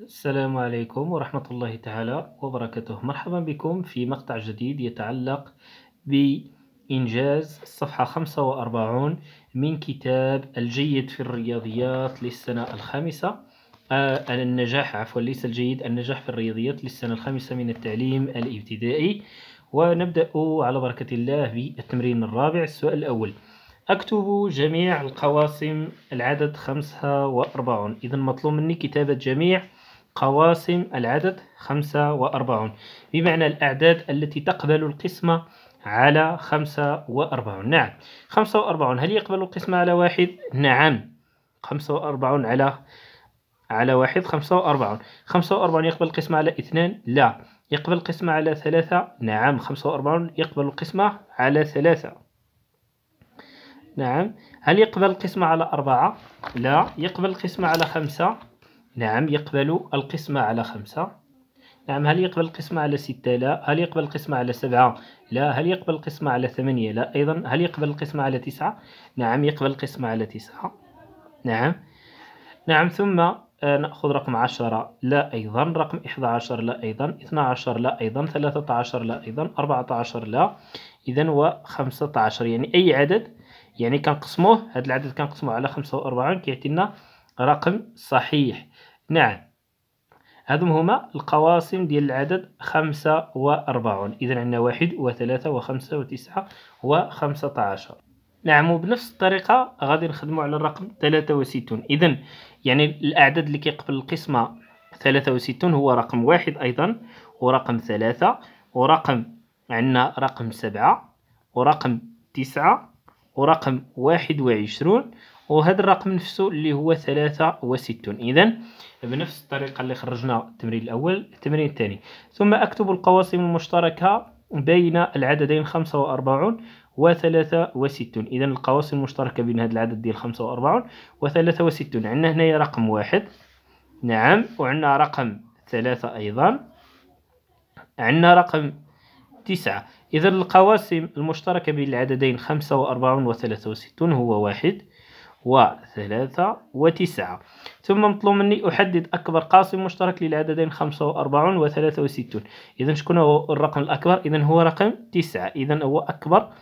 السلام عليكم ورحمة الله تعالى وبركاته مرحبا بكم في مقطع جديد يتعلق بإنجاز الصفحة 45 من كتاب الجيد في الرياضيات للسنة الخامسة آه النجاح عفوا ليس الجيد النجاح في الرياضيات للسنة الخامسة من التعليم الابتدائي ونبدأ على بركة الله بالتمرين الرابع السؤال الأول أكتب جميع القواسم العدد 45 إذا مطلوب مني كتابة جميع قواسم العدد 45 بمعنى الأعداد التي تقبل القسمة على 45 نعم 45 هل يقبل القسمة على واحد؟ نعم 45 على على واحد 45 45 يقبل القسمة على اثنان؟ لا يقبل القسمة على ثلاثة؟ نعم 45 يقبل القسمة على ثلاثة نعم هل يقبل القسمة على أربعة؟ لا يقبل القسمة على خمسة؟ نعم يقبل القسمة على خمسة نعم هل يقبل القسمة على ستة لا هل يقبل القسمة على سبعة لا هل يقبل القسمة على ثمانية لا أيضا هل يقبل القسمة على تسعة نعم يقبل القسمة على تسعة نعم نعم ثم آه، نأخذ رقم عشرة لا أيضا رقم إحدى عشر لا أيضا اثنى عشر لا أيضا ثلاثة عشر لا أيضا أربعة عشر لا إذا وخمسة عشر يعني أي عدد يعني كنقسموه هذا العدد كنقسموه على خمسة وأربعون كيعطينا رقم صحيح نعم هذم هما القواسم ديال العدد خمسة وأربعون إذا عندنا واحد وثلاثة وخمسة وتسعة وخمسة عشر نعم وبنفس الطريقة غادي نخدمو على الرقم ثلاثة وستون إذا يعني الأعداد اللي كيقبل القسمة ثلاثة وستون هو رقم واحد أيضا ورقم ثلاثة ورقم عندنا رقم سبعة ورقم تسعة ورقم واحد وعشرون وهذا الرقم نفسه اللي هو ثلاثة وستون إذا بنفس الطريقة اللي خرجنا التمرين الأول التمرين الثاني ثم أكتب القواسم المشتركة بين العددين خمسة وأربعون وثلاثة وستون إذا القواسم المشتركة بين هذا العدد ديال خمسة وأربعون وثلاثة وستون عندنا هنايا رقم واحد نعم وعندنا رقم ثلاثة أيضا عندنا رقم تسعة إذا القواسم المشتركة بين العددين خمسة وأربعون وثلاثة وستون هو واحد وثلاثة وتسعة ثم مطلوب مني أحدد أكبر قاسم مشترك للعددين خمسة وأربعون وثلاثة وستون إذا شكون هو الرقم الأكبر إذا هو رقم تسعة إذا هو أكبر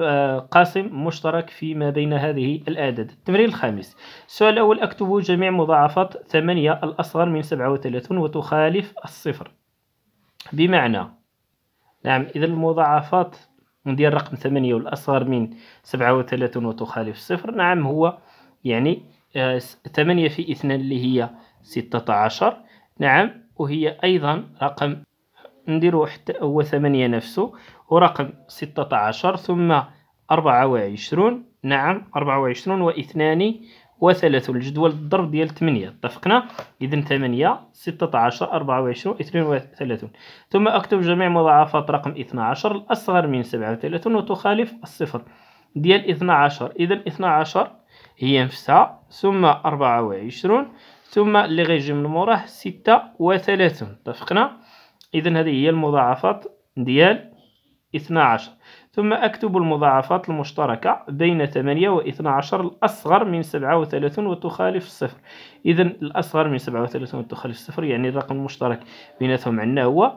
آه، قاسم مشترك فيما بين هذه الأعداد التمرين الخامس السؤال الأول أكتب جميع مضاعفات ثمانية الأصغر من سبعة وثلاثون وتخالف الصفر بمعنى نعم إذا المضاعفات ندير رقم ثمانية والأصغر من سبعة وثلاثون وتخالف الصفر نعم هو يعني آه، ثمانية في اثنان اللي هي ستة عشر نعم وهي أيضا رقم نديرو حتى هو ثمانية نفسه ورقم ستة عشر ثم أربعة وعشرون نعم أربعة وعشرون واثنان وثلاث الجدول الضرب ديال 8 اتفقنا اذا 8 16 24 32 ثم اكتب جميع مضاعفات رقم 12 الاصغر من 37 وتخالف الصفر ديال 12 اذا 12 هي نفسها ثم 24 ثم اللي غيجي من موراه 36 اتفقنا اذا هذه هي المضاعفات ديال 12 ثم أكتب المضاعفات المشتركة بين 8 و 12 الأصغر من 37 وتخالف الصفر إذا الأصغر من 37 وتخالف الصفر يعني الرقم المشترك بيناتهم عندنا هو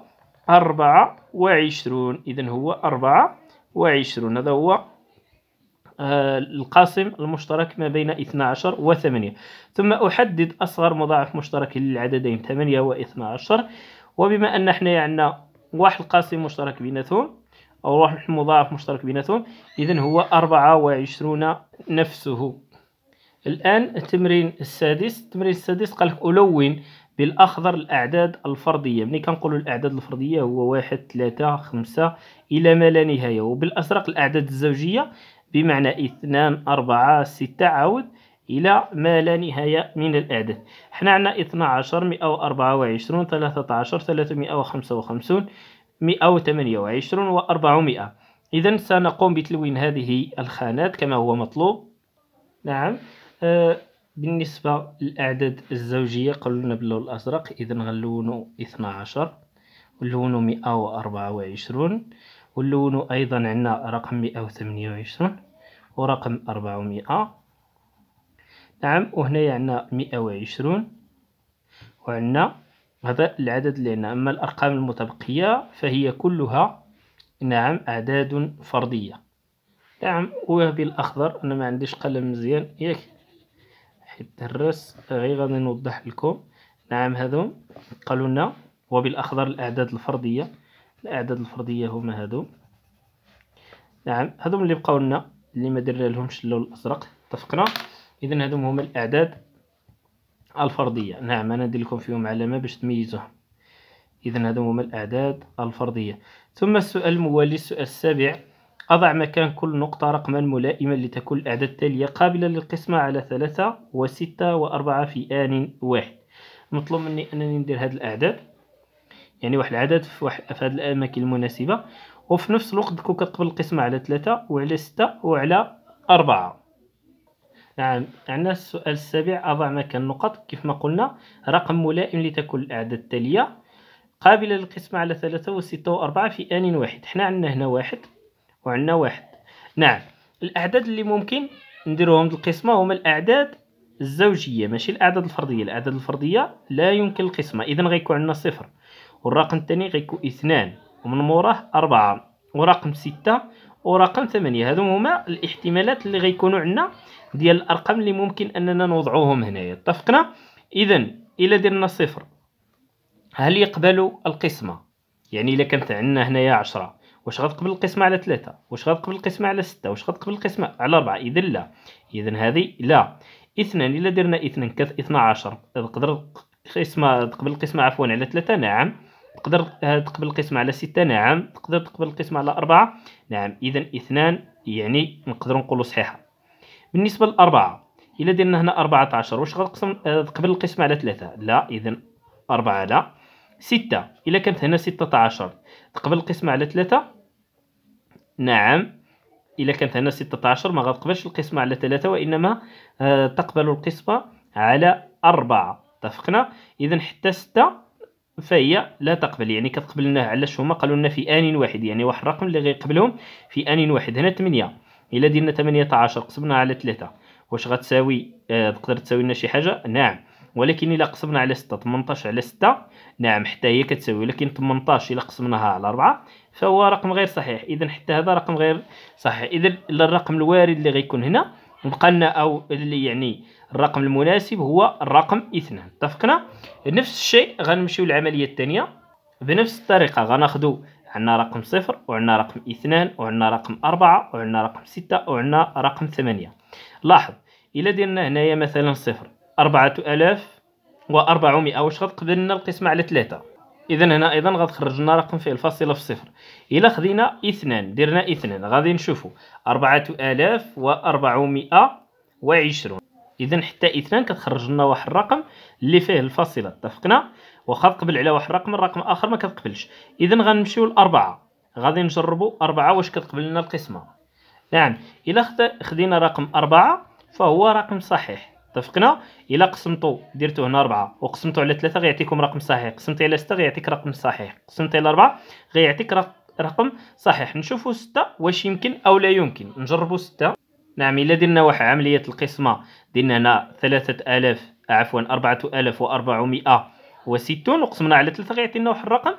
24 إذا هو 24 هذا هو آه، القاسم المشترك ما بين 12 و 8 ثم أحدد أصغر مضاعف مشترك للعددين 8 و 12 وبما أن احنا عندنا يعني واحد القاسم مشترك بيناتهم أو واحد مضاعف مشترك بيناتهم إذا هو أربعة وعشرون نفسه الآن التمرين السادس التمرين السادس قال لك ألون بالأخضر الأعداد الفردية ملي كنقولوا الأعداد الفردية هو واحد ثلاثة خمسة إلى ما لا نهاية وبالأزرق الأعداد الزوجية بمعنى اثنان أربعة ستة عاود إلى ما لا نهاية من الأعداد حنا عندنا اثنا عشر مئة 12 124 13 355 128 و 400 إذا سنقوم بتلوين هذه الخانات كما هو مطلوب نعم آه بالنسبة للأعداد الزوجية قلنا باللون الأزرق إذا غنلونو 12 ونلونو 124 ونلونو أيضا عندنا رقم 128 ورقم 400 نعم وهنا عندنا 120 وعندنا هذا العدد اللي عندنا أما الأرقام المتبقية فهي كلها نعم أعداد فردية نعم وبالأخضر أنا ما عنديش قلم مزيان ياك حيت الرس غير غادي نوضح لكم نعم هذو قالوا لنا وبالأخضر الأعداد الفردية الأعداد الفردية هما هذو نعم هذو اللي بقاو لنا اللي ما درنا لهمش اللون الأزرق اتفقنا إذا هذو هما الأعداد الفردية نعم أنا ندير لكم فيهم علامة باش تميزوهم إذا هادو هما الأعداد الفردية ثم السؤال الموالي السؤال السابع أضع مكان كل نقطة رقما ملائما لتكون الأعداد التالية قابلة للقسمة على ثلاثة وستة وأربعة في آن واحد مطلوب مني أنني ندير هاد الأعداد يعني واحد العدد في, واحد في هاد الأماكن المناسبة وفي نفس الوقت كتقبل القسمة على ثلاثة وعلى ستة وعلى أربعة نعم عندنا السؤال السابع أضع مكان النقط كيف ما قلنا رقم ملائم لتكون الأعداد التالية قابلة للقسمة على ثلاثة وستة وأربعة في آن واحد حنا عندنا هنا واحد وعندنا واحد نعم الأعداد اللي ممكن نديروهم القسمة هما الأعداد الزوجية ماشي الأعداد الفردية الأعداد الفردية لا يمكن القسمة إذا غيكون عندنا صفر والرقم الثاني غيكون اثنان ومن موراه أربعة ورقم ستة ورقم ثمانية هادو هما الاحتمالات اللي غيكونوا عندنا ديال الارقام اللي ممكن اننا نوضعوهم هنايا اتفقنا اذا الى درنا صفر هل يقبلوا القسمه يعني الا كانت عندنا هنايا 10 واش غتقبل القسمه على 3 واش غتقبل القسمه على 6 واش غتقبل القسمه على 4 اذا لا اذا هذه لا اثنان الا درنا اثنان كانت 12 تقدر القسمه تقبل القسمه عفوا على 3 نعم تقدر آه، تقبل القسمة على ستة نعم تقدر تقبل القسمة على أربعة نعم إذا اثنان يعني نقدر نقولوا صحيحة بالنسبة لأربعة إلا درنا هنا أربعة عشر واش غتقسم آه، تقبل القسمة على ثلاثة لا إذا أربعة لا ستة إلا كانت هنا ستة عشر تقبل القسمة على ثلاثة نعم إلا كانت هنا ستة عشر ما غتقبلش القسمة على ثلاثة وإنما آه، تقبل القسمة على أربعة اتفقنا إذا حتى ستة فهي لا تقبل يعني كتقبلناه علاش هما قالوا لنا في ان واحد يعني واحد الرقم اللي غيقبلهم في ان واحد هنا 8 الا ديرنا 18 قسمنا على 3 واش غتساوي آه تقدر تساوي لنا شي حاجه نعم ولكن الا قسمنا على 6 18 على 6 نعم حتى هي كتساوي لكن 18 الا قسمناها على 4 فهو رقم غير صحيح اذا حتى هذا رقم غير صحيح اذا الرقم الوارد اللي غيكون هنا نبقى لنا او اللي يعني الرقم المناسب هو الرقم اثنان اتفقنا نفس الشيء غنمشيو للعمليه الثانيه بنفس الطريقه غناخدو عندنا رقم صفر وعندنا رقم اثنان وعندنا رقم أربعة وعندنا رقم ستة وعندنا رقم ثمانية لاحظ إلا درنا هنايا مثلا صفر أربعة آلاف وأربعمائة واش غتقبل لنا القسمة على ثلاثة اذا هنا ايضا غتخرج لنا رقم فيه الفاصله في الصفر الا خدينا اثنان درنا اثنان غادي نشوفوا 4420 اذا حتى اثنان كتخرج لنا واحد الرقم اللي فيه الفاصله اتفقنا واخا تقبل على واحد الرقم الرقم اخر ما كتقبلش اذا غنمشيو لاربعه غادي نجربوا أربعة واش كتقبل لنا القسمه نعم الا خدينا رقم أربعة فهو رقم صحيح اتفقنا الا قسمتو درتو هنا 4 وقسمتو على 3 غيعطيكم رقم صحيح قسمتي على 6 غيعطيك رقم صحيح قسمتي على 4 غيعطيك رقم صحيح نشوفو 6 واش يمكن او لا يمكن نجربو 6 نعم الا درنا واحد عمليه القسمه درنا هنا 3000 عفوا 4460 وقسمنا على 3 غيعطينا واحد الرقم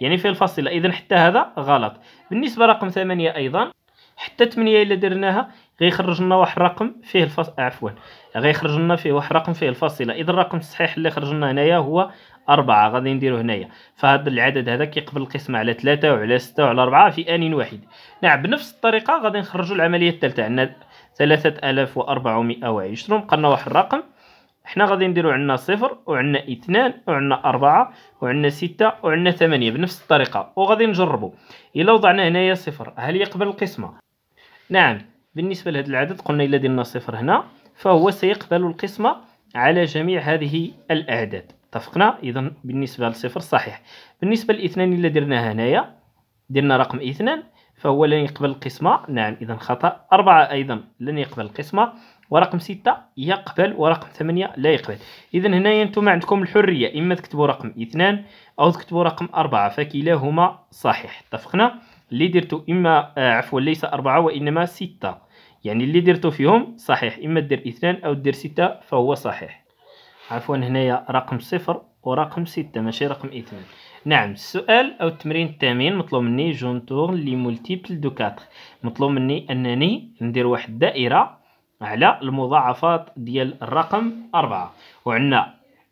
يعني فيه الفاصله اذا حتى هذا غلط بالنسبه رقم 8 ايضا حتى 8 الا درناها غيخرج لنا واحد الرقم فيه الفاص عفوا غيخرج لنا فيه واحد الرقم فيه الفاصله اذا الرقم الصحيح اللي خرج لنا هنايا هو أربعة غادي نديرو هنايا فهاد العدد هذا كيقبل القسمة على ثلاثة وعلى ستة وعلى أربعة في آن واحد نعم بنفس الطريقة غادي نخرجو العملية الثالثة عندنا ثلاثة آلاف وأربعمائة وعشرون بقالنا واحد الرقم حنا غادي نديرو عندنا صفر وعندنا اثنان وعندنا أربعة وعندنا ستة وعندنا ثمانية بنفس الطريقة وغادي نجربو إلا وضعنا هنايا صفر هل يقبل القسمة؟ نعم بالنسبة لهذا العدد قلنا إلا ديرنا صفر هنا فهو سيقبل القسمة على جميع هذه الأعداد اتفقنا إذا بالنسبة لصفر صحيح بالنسبة لاثنان إلا درناها هنايا درنا رقم اثنان فهو لن يقبل القسمة نعم إذا خطأ أربعة أيضا لن يقبل القسمة ورقم ستة يقبل ورقم ثمانية لا يقبل إذا هنايا أنتم عندكم الحرية إما تكتبوا رقم اثنان أو تكتبوا رقم أربعة فكلاهما صحيح اتفقنا اللي درتو إما آه عفوا ليس أربعة وإنما ستة يعني اللي درتو فيهم صحيح إما دير اثنان أو دير ستة فهو صحيح عفوا هنايا رقم صفر ورقم ستة ماشي رقم اثنان نعم السؤال أو التمرين الثامن مطلوب مني جونتور لي مولتيبل دو كاتر مطلوب مني أنني ندير واحد الدائرة على المضاعفات ديال الرقم أربعة وعندنا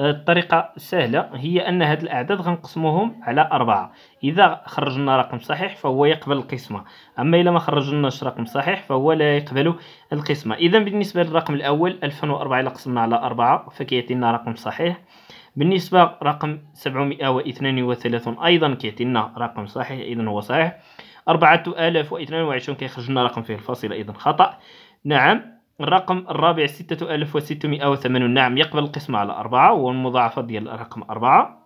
الطريقة سهلة هي أن هاد الأعداد غنقسموهم على أربعة إذا خرجنا رقم صحيح فهو يقبل القسمة أما إذا ما خرجناش رقم صحيح فهو لا يقبل القسمة إذا بالنسبة للرقم الأول 2004 إلا قسمنا على أربعة فكيعطينا رقم صحيح بالنسبة رقم 732 أيضا كيعطينا رقم صحيح إذا هو صحيح 4022 كيخرج لنا رقم فيه الفاصلة إذا خطأ نعم الرقم الرابع ستة ألف وثمانون نعم يقبل القسمة على أربعة والمضاعفة ديال الرقم أربعة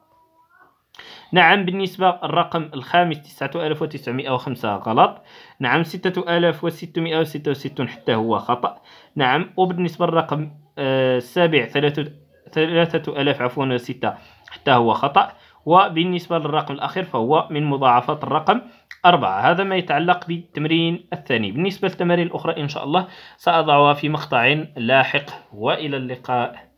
نعم بالنسبة الرقم الخامس تسعة آلاف وتسعمائة وخمسة غلط نعم ستة ألف وستمائة وستة وستون حتى هو خطأ نعم وبالنسبة للرقم آه، السابع ثلاثة ثلاثة آلاف عفوا وستة حتى هو خطأ وبالنسبة للرقم الأخير فهو من مضاعفات الرقم أربعة هذا ما يتعلق بالتمرين الثاني بالنسبة للتمارين الأخرى إن شاء الله سأضعها في مقطع لاحق وإلى اللقاء